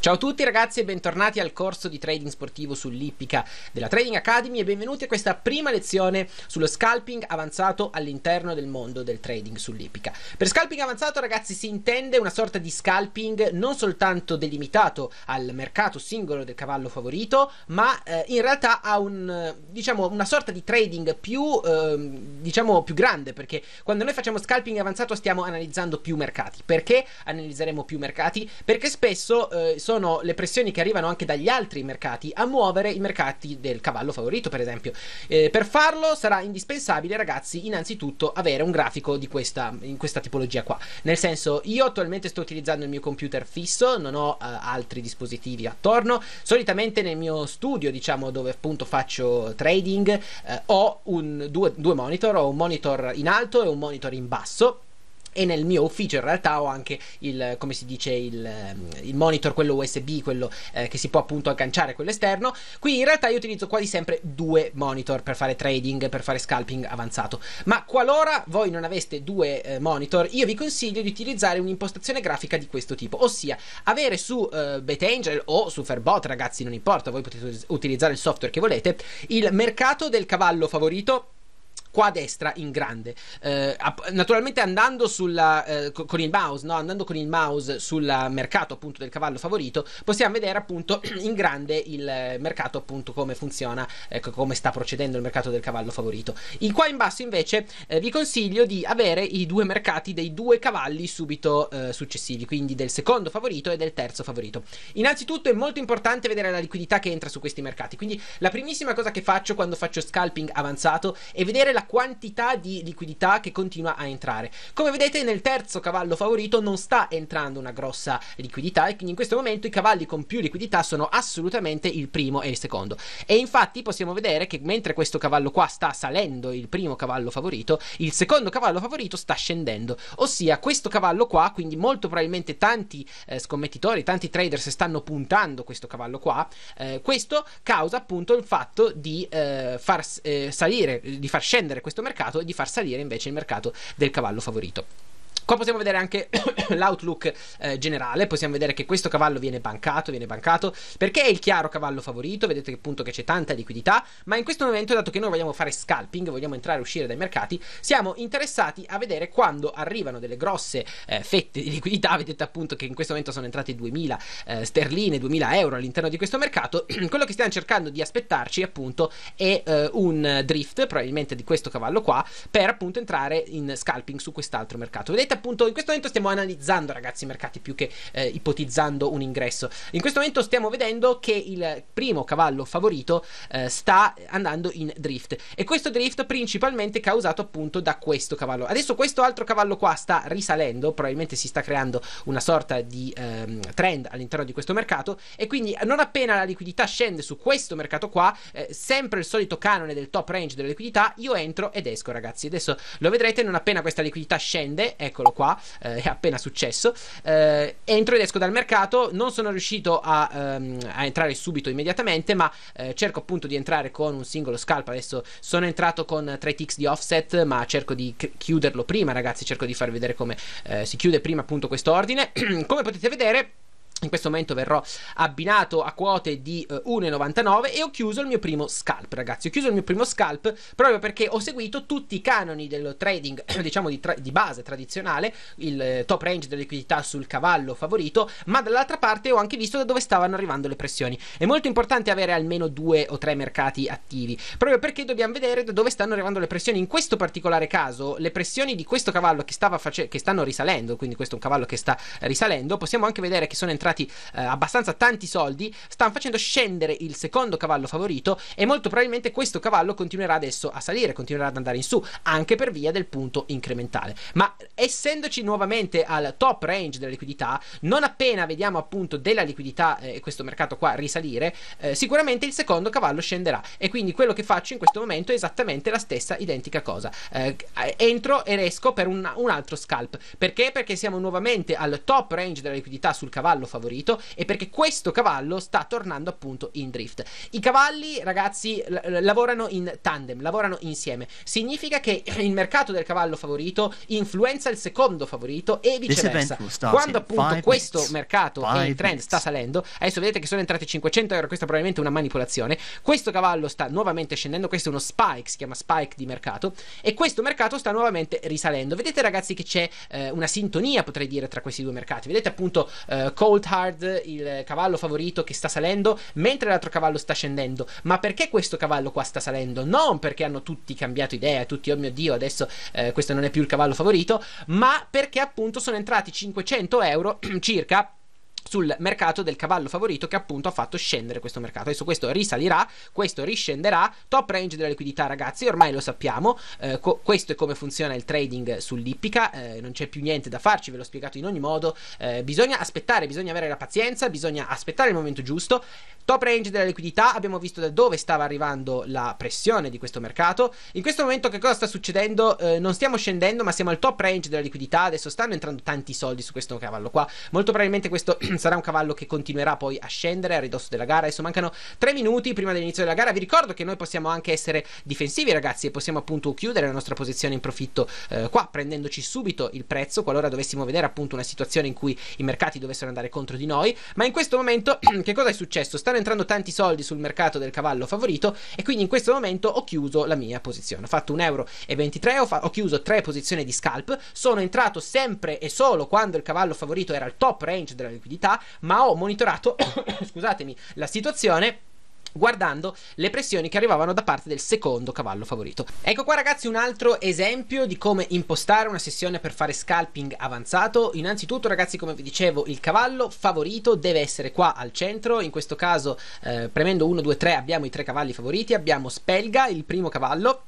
Ciao a tutti ragazzi e bentornati al corso di trading sportivo sull'Ippica della Trading Academy e benvenuti a questa prima lezione sullo scalping avanzato all'interno del mondo del trading sull'Ippica. Per scalping avanzato ragazzi si intende una sorta di scalping non soltanto delimitato al mercato singolo del cavallo favorito ma eh, in realtà a un, diciamo, una sorta di trading più, eh, diciamo, più grande perché quando noi facciamo scalping avanzato stiamo analizzando più mercati. Perché analizzeremo più mercati? Perché spesso eh, sono le pressioni che arrivano anche dagli altri mercati a muovere i mercati del cavallo favorito, per esempio. Eh, per farlo sarà indispensabile, ragazzi, innanzitutto avere un grafico di questa, in questa tipologia qua. Nel senso, io attualmente sto utilizzando il mio computer fisso, non ho eh, altri dispositivi attorno. Solitamente nel mio studio, diciamo, dove appunto faccio trading, eh, ho un, due, due monitor, ho un monitor in alto e un monitor in basso e nel mio ufficio in realtà ho anche il, come si dice, il, il monitor, quello USB, quello eh, che si può appunto agganciare, quello esterno. Qui in realtà io utilizzo quasi sempre due monitor per fare trading, per fare scalping avanzato. Ma qualora voi non aveste due eh, monitor, io vi consiglio di utilizzare un'impostazione grafica di questo tipo, ossia avere su eh, BetAngel o su Fairbot, ragazzi non importa, voi potete utilizzare il software che volete, il mercato del cavallo favorito qua a destra in grande. Eh, naturalmente andando sulla, eh, con il mouse, no? andando con il mouse sul mercato appunto del cavallo favorito, possiamo vedere appunto in grande il mercato appunto come funziona, ecco, come sta procedendo il mercato del cavallo favorito. In qua in basso invece eh, vi consiglio di avere i due mercati dei due cavalli subito eh, successivi, quindi del secondo favorito e del terzo favorito. Innanzitutto è molto importante vedere la liquidità che entra su questi mercati, quindi la primissima cosa che faccio quando faccio scalping avanzato è vedere la la quantità di liquidità che continua a entrare. Come vedete nel terzo cavallo favorito non sta entrando una grossa liquidità e quindi in questo momento i cavalli con più liquidità sono assolutamente il primo e il secondo. E infatti possiamo vedere che mentre questo cavallo qua sta salendo il primo cavallo favorito, il secondo cavallo favorito sta scendendo, ossia questo cavallo qua, quindi molto probabilmente tanti eh, scommettitori, tanti traders stanno puntando questo cavallo qua, eh, questo causa appunto il fatto di eh, far eh, salire, di far scendere prendere questo mercato e di far salire invece il mercato del cavallo favorito. Qua possiamo vedere anche l'outlook eh, generale, possiamo vedere che questo cavallo viene bancato, viene bancato perché è il chiaro cavallo favorito, vedete che appunto che c'è tanta liquidità, ma in questo momento dato che noi vogliamo fare scalping, vogliamo entrare e uscire dai mercati, siamo interessati a vedere quando arrivano delle grosse eh, fette di liquidità, vedete appunto che in questo momento sono entrate 2000 eh, sterline, 2000 euro all'interno di questo mercato, quello che stiamo cercando di aspettarci appunto è eh, un drift probabilmente di questo cavallo qua per appunto entrare in scalping su quest'altro mercato. Vedete appunto in questo momento stiamo analizzando, ragazzi, i mercati più che eh, ipotizzando un ingresso. In questo momento stiamo vedendo che il primo cavallo favorito eh, sta andando in drift e questo drift principalmente causato appunto da questo cavallo. Adesso questo altro cavallo qua sta risalendo, probabilmente si sta creando una sorta di ehm, trend all'interno di questo mercato e quindi non appena la liquidità scende su questo mercato qua, eh, sempre il solito canone del top range della liquidità, io entro ed esco, ragazzi. Adesso lo vedrete non appena questa liquidità scende, eccolo eccolo qua, eh, è appena successo. Eh, entro ed esco dal mercato, non sono riuscito a, ehm, a entrare subito immediatamente, ma eh, cerco appunto di entrare con un singolo scalp. Adesso sono entrato con 3 ticks di offset, ma cerco di chiuderlo prima, ragazzi, cerco di far vedere come eh, si chiude prima appunto questo ordine. come potete vedere in questo momento verrò abbinato a quote di eh, 1,99 e ho chiuso il mio primo scalp, ragazzi. Ho chiuso il mio primo scalp proprio perché ho seguito tutti i canoni del trading, diciamo di, tra- di base tradizionale, il eh, top range della liquidità sul cavallo favorito, ma dall'altra parte ho anche visto da dove stavano arrivando le pressioni. È molto importante avere almeno due o tre mercati attivi, proprio perché dobbiamo vedere da dove stanno arrivando le pressioni. In questo particolare caso, le pressioni di questo cavallo che, face- che stanno risalendo, quindi questo è un cavallo che sta risalendo, possiamo anche vedere che sono entrate entrati eh, abbastanza tanti soldi, stanno facendo scendere il secondo cavallo favorito e molto probabilmente questo cavallo continuerà adesso a salire, continuerà ad andare in su, anche per via del punto incrementale. Ma essendoci nuovamente al top range della liquidità, non appena vediamo appunto della liquidità eh, e eh, questo mercato qua risalire, eh, sicuramente il secondo cavallo scenderà e quindi quello che faccio in questo momento è esattamente la stessa identica cosa. Eh, entro ed esco per un, un altro scalp. Perché? Perché siamo nuovamente al top range della liquidità sul cavallo favorito favorito e perché questo cavallo sta tornando appunto in drift. I cavalli, ragazzi, l- lavorano in tandem, lavorano insieme. Significa che il mercato del cavallo favorito influenza il secondo favorito e viceversa. Quando appunto questo minutes. mercato five e il trend minutes. sta salendo, adesso vedete che sono entrati 500 euro, questa è probabilmente una manipolazione. Questo cavallo sta nuovamente scendendo, questo è uno spike, si chiama spike di mercato e questo mercato sta nuovamente risalendo. Vedete ragazzi che c'è eh, una sintonia, potrei dire, tra questi due mercati. Vedete appunto eh, Cold Hard, il cavallo favorito che sta salendo, mentre l'altro cavallo sta scendendo. Ma perché questo cavallo qua sta salendo? Non perché hanno tutti cambiato idea, tutti, oh mio dio, adesso eh, questo non è più il cavallo favorito, ma perché appunto sono entrati 500 euro circa sul mercato del cavallo favorito che appunto ha fatto scendere questo mercato. Adesso questo risalirà, questo riscenderà, top range della liquidità ragazzi, ormai lo sappiamo, eh, co- questo è come funziona il trading sull'ippica, eh, non c'è più niente da farci, ve l'ho spiegato in ogni modo, eh, bisogna aspettare, bisogna avere la pazienza, bisogna aspettare il momento giusto, top range della liquidità, abbiamo visto da dove stava arrivando la pressione di questo mercato, in questo momento che cosa sta succedendo? Eh, non stiamo scendendo ma siamo al top range della liquidità, adesso stanno entrando tanti soldi su questo cavallo qua, molto probabilmente questo sarà un cavallo che continuerà poi a scendere a ridosso della gara. Adesso mancano tre minuti prima dell'inizio della gara. Vi ricordo che noi possiamo anche essere difensivi, ragazzi, e possiamo appunto chiudere la nostra posizione in profitto eh, qua, prendendoci subito il prezzo qualora dovessimo vedere appunto una situazione in cui i mercati dovessero andare contro di noi. Ma in questo momento, che cosa è successo? Stanno entrando tanti soldi sul mercato del cavallo favorito, e quindi in questo momento ho chiuso la mia posizione. Ho fatto 1,23 euro, ho, fa- ho chiuso tre posizioni di scalp. Sono entrato sempre e solo quando il cavallo favorito era al top range della liquidità attività, ma ho monitorato, scusatemi, la situazione guardando le pressioni che arrivavano da parte del secondo cavallo favorito. Ecco qua ragazzi un altro esempio di come impostare una sessione per fare scalping avanzato. Innanzitutto ragazzi come vi dicevo il cavallo favorito deve essere qua al centro, in questo caso eh, premendo 1, 2, 3 abbiamo i tre cavalli favoriti, abbiamo Spelga il primo cavallo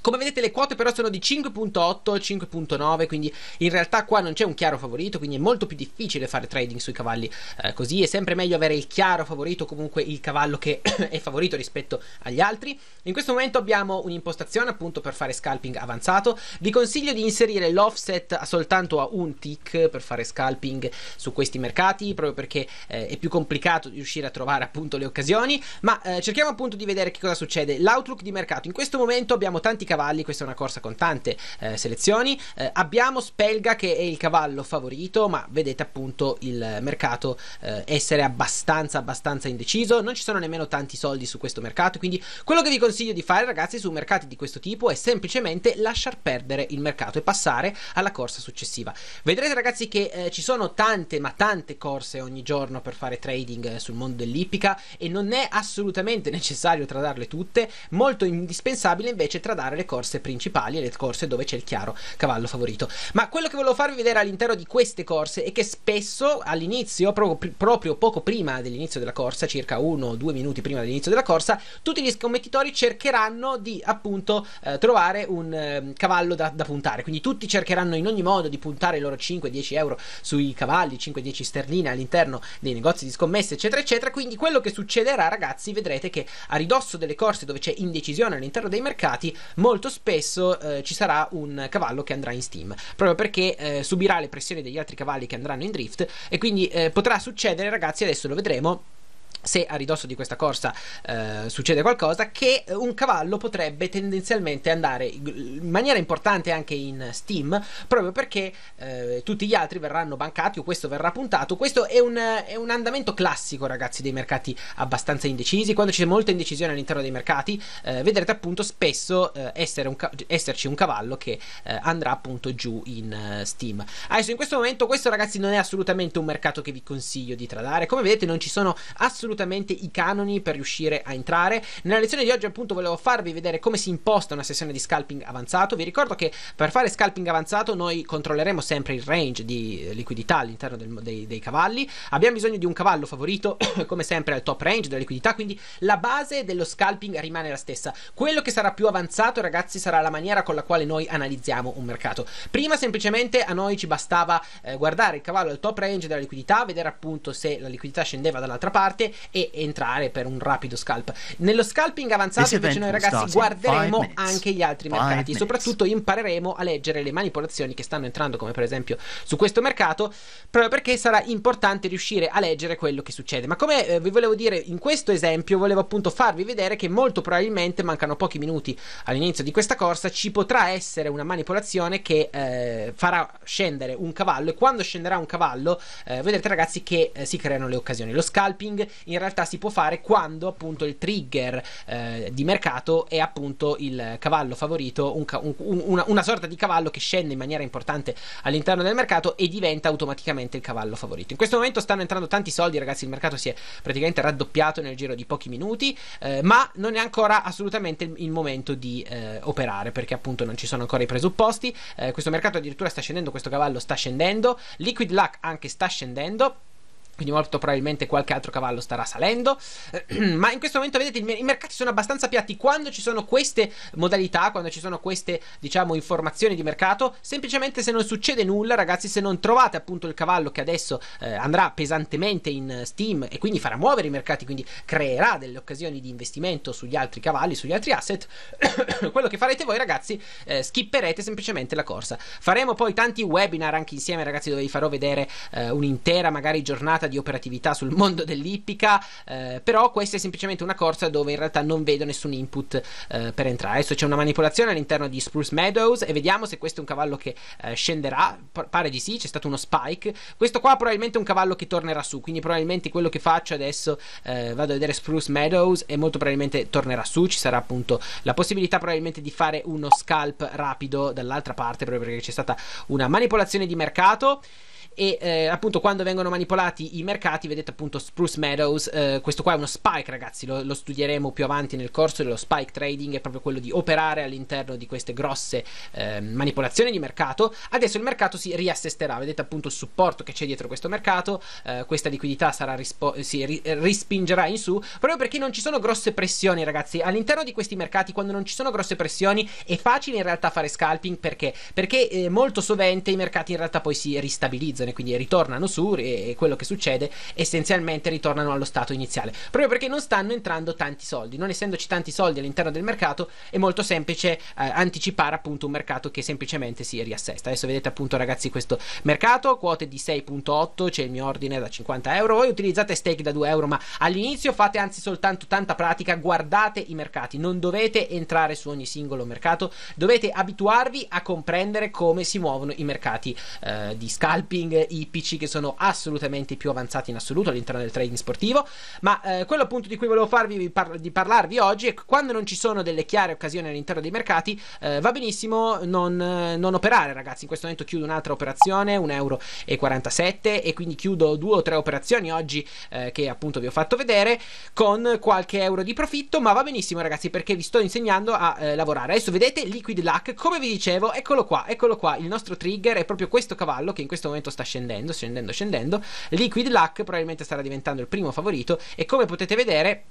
come vedete le quote però sono di 5.8 5.9, quindi in realtà qua non c'è un chiaro favorito, quindi è molto più difficile fare trading sui cavalli eh, così, è sempre meglio avere il chiaro favorito, comunque il cavallo che è favorito rispetto agli altri. In questo momento abbiamo un'impostazione appunto per fare scalping avanzato, vi consiglio di inserire l'offset soltanto a un tick per fare scalping su questi mercati, proprio perché eh, è più complicato riuscire a trovare appunto le occasioni, ma eh, cerchiamo appunto di vedere che cosa succede. L'outlook di mercato, in questo momento abbiamo tanti cavalli, questa è una corsa con tante eh, selezioni. Eh, abbiamo Spelga che è il cavallo favorito, ma vedete appunto il mercato eh, essere abbastanza, abbastanza indeciso. Non ci sono nemmeno tanti soldi su questo mercato, quindi quello che vi consiglio di fare ragazzi su mercati di questo tipo è semplicemente lasciar perdere il mercato e passare alla corsa successiva. Vedrete ragazzi che eh, ci sono tante, ma tante corse ogni giorno per fare trading eh, sul mondo dell'ippica e non è assolutamente necessario tradarle tutte, molto indispensabile invece tradare le corse principali e le corse dove c'è il chiaro cavallo favorito. Ma quello che volevo farvi vedere all'interno di queste corse è che spesso all'inizio, proprio, proprio poco prima dell'inizio della corsa, circa uno o due minuti prima dell'inizio della corsa, tutti gli scommettitori cercheranno di appunto eh, trovare un eh, cavallo da, da, puntare. Quindi tutti cercheranno in ogni modo di puntare i loro 5-10 euro sui cavalli, 5-10 sterline all'interno dei negozi di scommesse, eccetera, eccetera. Quindi quello che succederà, ragazzi, vedrete che a ridosso delle corse dove c'è indecisione all'interno dei mercati, molti molto spesso eh, ci sarà un cavallo che andrà in steam, proprio perché eh, subirà le pressioni degli altri cavalli che andranno in drift e quindi eh, potrà succedere, ragazzi, adesso lo vedremo se a ridosso di questa corsa eh, succede qualcosa, che un cavallo potrebbe tendenzialmente andare in maniera importante anche in Steam, proprio perché eh, tutti gli altri verranno bancati o questo verrà puntato. Questo è un, è un, andamento classico, ragazzi, dei mercati abbastanza indecisi. Quando c'è molta indecisione all'interno dei mercati, eh, vedrete appunto spesso eh, un ca- esserci un cavallo che eh, andrà appunto giù in eh, Steam. Adesso in questo momento questo ragazzi non è assolutamente un mercato che vi consiglio di tradare. Come vedete non ci sono assolutamente assolutamente i canoni per riuscire a entrare. Nella lezione di oggi appunto volevo farvi vedere come si imposta una sessione di scalping avanzato. Vi ricordo che per fare scalping avanzato noi controlleremo sempre il range di liquidità all'interno del, dei, dei cavalli. Abbiamo bisogno di un cavallo favorito come sempre al top range della liquidità, quindi la base dello scalping rimane la stessa. Quello che sarà più avanzato ragazzi sarà la maniera con la quale noi analizziamo un mercato. Prima semplicemente a noi ci bastava eh, guardare il cavallo al top range della liquidità, vedere appunto se la liquidità scendeva dall'altra parte e entrare per un rapido scalp. Nello scalping avanzato invece noi ragazzi guarderemo anche gli altri mercati, minutes. soprattutto impareremo a leggere le manipolazioni che stanno entrando come per esempio su questo mercato, proprio perché sarà importante riuscire a leggere quello che succede. Ma come eh, vi volevo dire in questo esempio, volevo appunto farvi vedere che molto probabilmente mancano pochi minuti all'inizio di questa corsa, ci potrà essere una manipolazione che eh, farà scendere un cavallo e quando scenderà un cavallo eh, vedrete ragazzi che eh, si creano le occasioni. Lo scalping in realtà si può fare quando appunto il trigger eh, di mercato è appunto il cavallo favorito, un, un, una, una, sorta di cavallo che scende in maniera importante all'interno del mercato e diventa automaticamente il cavallo favorito. In questo momento stanno entrando tanti soldi, ragazzi, il mercato si è praticamente raddoppiato nel giro di pochi minuti, eh, ma non è ancora assolutamente il, il momento di eh, operare perché appunto non ci sono ancora i presupposti. Eh, questo mercato addirittura sta scendendo, questo cavallo sta scendendo, Liquid Luck anche sta scendendo. Quindi molto probabilmente qualche altro cavallo starà salendo. Ma in questo momento, vedete, i mercati sono abbastanza piatti. Quando ci sono queste modalità, quando ci sono queste, diciamo, informazioni di mercato, semplicemente se non succede nulla, ragazzi, se non trovate appunto il cavallo che adesso eh, andrà pesantemente in Steam e quindi farà muovere i mercati, quindi creerà delle occasioni di investimento sugli altri cavalli, sugli altri asset, quello che farete voi, ragazzi, eh, skipperete semplicemente la corsa. Faremo poi tanti webinar anche insieme, ragazzi, dove vi farò vedere eh, un'intera, magari, giornata di operatività sul mondo dell'ippica, eh, però questa è semplicemente una corsa dove in realtà non vedo nessun input eh, per entrare. Adesso c'è una manipolazione all'interno di Spruce Meadows e vediamo se questo è un cavallo che eh, scenderà, P- pare di sì, c'è stato uno spike. Questo qua probabilmente è un cavallo che tornerà su, quindi probabilmente quello che faccio adesso eh, vado a vedere Spruce Meadows e molto probabilmente tornerà su, ci sarà appunto la possibilità probabilmente di fare uno scalp rapido dall'altra parte proprio perché c'è stata una manipolazione di mercato e eh, appunto quando vengono manipolati i mercati vedete appunto Spruce Meadows eh, questo qua è uno spike ragazzi lo, lo, studieremo più avanti nel corso dello spike trading è proprio quello di operare all'interno di queste grosse eh, manipolazioni di mercato adesso il mercato si riassesterà vedete appunto il supporto che c'è dietro questo mercato eh, questa liquidità rispo- eh, si ri- eh, rispingerà in su proprio perché non ci sono grosse pressioni ragazzi all'interno di questi mercati quando non ci sono grosse pressioni è facile in realtà fare scalping perché perché molto sovente i mercati in realtà poi si ristabilizzano rivoluzione, quindi ritornano su e, e quello che succede essenzialmente ritornano allo stato iniziale, proprio perché non stanno entrando tanti soldi, non essendoci tanti soldi all'interno del mercato è molto semplice eh, anticipare appunto un mercato che semplicemente si riassesta. Adesso vedete appunto ragazzi questo mercato, quote di 6.8, c'è il mio ordine da 50 euro, voi utilizzate stake da 2 euro, ma all'inizio fate anzi soltanto tanta pratica, guardate i mercati, non dovete entrare su ogni singolo mercato, dovete abituarvi a comprendere come si muovono i mercati eh, di scalping, trading ippici che sono assolutamente i più avanzati in assoluto all'interno del trading sportivo. Ma eh, quello appunto di cui volevo farvi, par- di parlarvi oggi è quando non ci sono delle chiare occasioni all'interno dei mercati, eh, va benissimo non, eh, non, operare, ragazzi. In questo momento chiudo un'altra operazione, 1,47 euro, e quindi chiudo due o tre operazioni oggi eh, che appunto vi ho fatto vedere con qualche euro di profitto. Ma va benissimo, ragazzi, perché vi sto insegnando a eh, lavorare. Adesso vedete Liquid Luck, come vi dicevo, eccolo qua, eccolo qua. Il nostro trigger è proprio questo cavallo che in questo momento sta sta scendendo, scendendo, scendendo. Liquid Luck probabilmente starà diventando il primo favorito e come potete vedere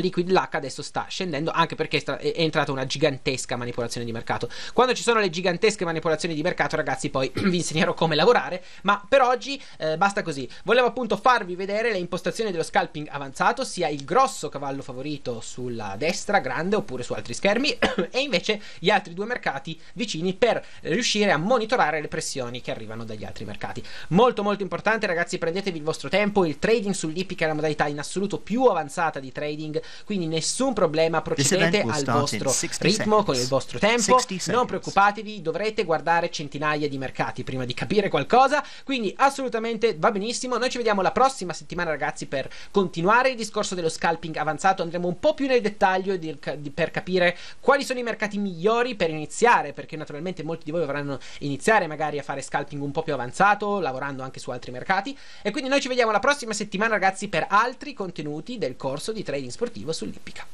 Liquid Luck adesso sta scendendo anche perché è entrata una gigantesca manipolazione di mercato. Quando ci sono le gigantesche manipolazioni di mercato, ragazzi, poi vi insegnerò come lavorare. Ma per oggi eh, basta così. Volevo appunto farvi vedere le impostazioni dello scalping avanzato, sia il grosso cavallo favorito sulla destra, grande, oppure su altri schermi, e invece gli altri due mercati vicini per riuscire a monitorare le pressioni che arrivano dagli altri mercati. Molto, molto importante, ragazzi, prendetevi il vostro tempo. Il trading sull'IP, che è la modalità in assoluto più avanzata di trading quindi nessun problema, procedete al vostro ritmo, con il vostro tempo, non preoccupatevi, dovrete guardare centinaia di mercati prima di capire qualcosa, quindi assolutamente va benissimo, noi ci vediamo la prossima settimana ragazzi per continuare il discorso dello scalping avanzato, andremo un po' più nel dettaglio di, di, per capire quali sono i mercati migliori per iniziare, perché naturalmente molti di voi dovranno iniziare magari a fare scalping un po' più avanzato, lavorando anche su altri mercati, e quindi noi ci vediamo la prossima settimana ragazzi per altri contenuti del corso di trading sportivo informativo sull'ippica.